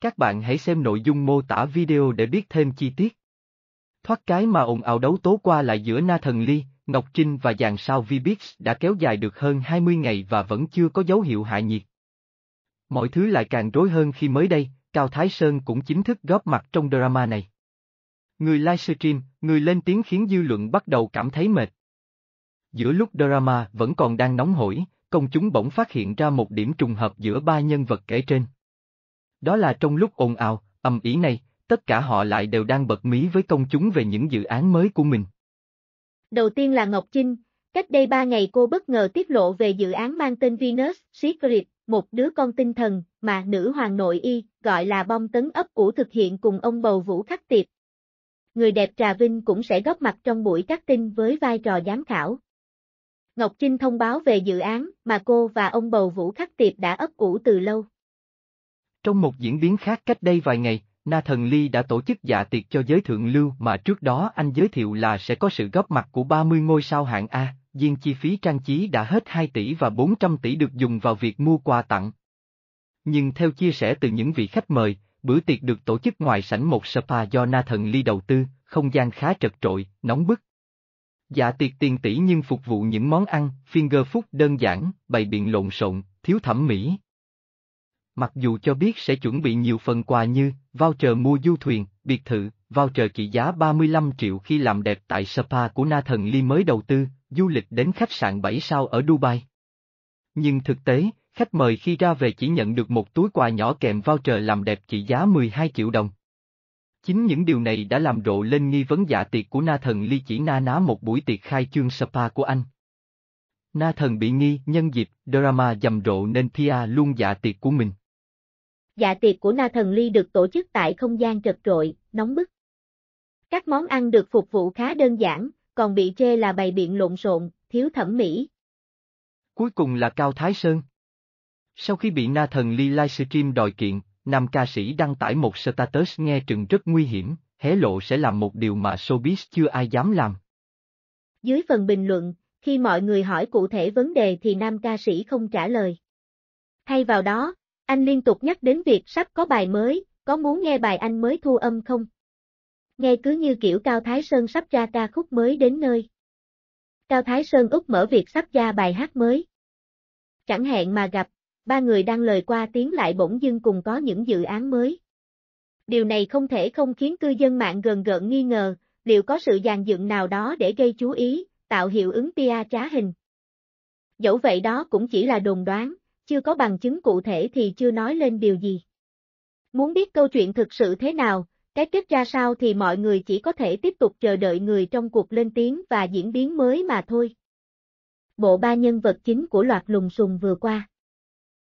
Các bạn hãy xem nội dung mô tả video để biết thêm chi tiết. Thoát cái mà ồn ào đấu tố qua lại giữa Na Thần Ly, Ngọc Trinh và dàn sao Vbix đã kéo dài được hơn 20 ngày và vẫn chưa có dấu hiệu hạ nhiệt. Mọi thứ lại càng rối hơn khi mới đây, Cao Thái Sơn cũng chính thức góp mặt trong drama này. Người livestream, người lên tiếng khiến dư luận bắt đầu cảm thấy mệt. Giữa lúc drama vẫn còn đang nóng hổi, công chúng bỗng phát hiện ra một điểm trùng hợp giữa ba nhân vật kể trên. Đó là trong lúc ồn ào, ầm ĩ này, tất cả họ lại đều đang bật mí với công chúng về những dự án mới của mình. Đầu tiên là Ngọc Trinh, cách đây 3 ngày cô bất ngờ tiết lộ về dự án mang tên Venus Secret, một đứa con tinh thần mà nữ hoàng nội y, gọi là bom tấn ấp cũ thực hiện cùng ông bầu vũ khắc tiệp. Người đẹp Trà Vinh cũng sẽ góp mặt trong buổi cắt tinh với vai trò giám khảo. Ngọc Trinh thông báo về dự án mà cô và ông bầu Vũ Khắc Tiệp đã ấp ủ từ lâu. Trong một diễn biến khác cách đây vài ngày, Na Thần Ly đã tổ chức dạ tiệc cho giới thượng lưu mà trước đó anh giới thiệu là sẽ có sự góp mặt của 30 ngôi sao hạng A, riêng chi phí trang trí đã hết 2 tỷ và 400 tỷ được dùng vào việc mua quà tặng. Nhưng theo chia sẻ từ những vị khách mời, bữa tiệc được tổ chức ngoài sảnh một spa do Na Thần Ly đầu tư, không gian khá trật trội, nóng bức. Dạ tiệc tiền tỷ nhưng phục vụ những món ăn, finger food đơn giản, bày biện lộn xộn, thiếu thẩm mỹ mặc dù cho biết sẽ chuẩn bị nhiều phần quà như voucher mua du thuyền, biệt thự, voucher trị giá 35 triệu khi làm đẹp tại spa của Na Thần Ly mới đầu tư, du lịch đến khách sạn 7 sao ở Dubai. Nhưng thực tế, khách mời khi ra về chỉ nhận được một túi quà nhỏ kèm voucher làm đẹp trị giá 12 triệu đồng. Chính những điều này đã làm rộ lên nghi vấn giả dạ tiệc của Na Thần Ly chỉ na ná một buổi tiệc khai trương spa của anh. Na Thần bị nghi nhân dịp drama dầm rộ nên Pia luôn giả dạ tiệc của mình dạ tiệc của Na Thần Ly được tổ chức tại không gian trật trội, nóng bức. Các món ăn được phục vụ khá đơn giản, còn bị chê là bày biện lộn xộn, thiếu thẩm mỹ. Cuối cùng là Cao Thái Sơn. Sau khi bị Na Thần Ly livestream đòi kiện, nam ca sĩ đăng tải một status nghe chừng rất nguy hiểm, hé lộ sẽ làm một điều mà showbiz chưa ai dám làm. Dưới phần bình luận, khi mọi người hỏi cụ thể vấn đề thì nam ca sĩ không trả lời. Thay vào đó, anh liên tục nhắc đến việc sắp có bài mới, có muốn nghe bài anh mới thu âm không? Nghe cứ như kiểu Cao Thái Sơn sắp ra ca khúc mới đến nơi. Cao Thái Sơn Úc mở việc sắp ra bài hát mới. Chẳng hẹn mà gặp, ba người đang lời qua tiếng lại bỗng dưng cùng có những dự án mới. Điều này không thể không khiến cư dân mạng gần gợn nghi ngờ, liệu có sự dàn dựng nào đó để gây chú ý, tạo hiệu ứng tia trá hình. Dẫu vậy đó cũng chỉ là đồn đoán chưa có bằng chứng cụ thể thì chưa nói lên điều gì. Muốn biết câu chuyện thực sự thế nào, cái kết ra sao thì mọi người chỉ có thể tiếp tục chờ đợi người trong cuộc lên tiếng và diễn biến mới mà thôi. Bộ ba nhân vật chính của loạt lùng sùng vừa qua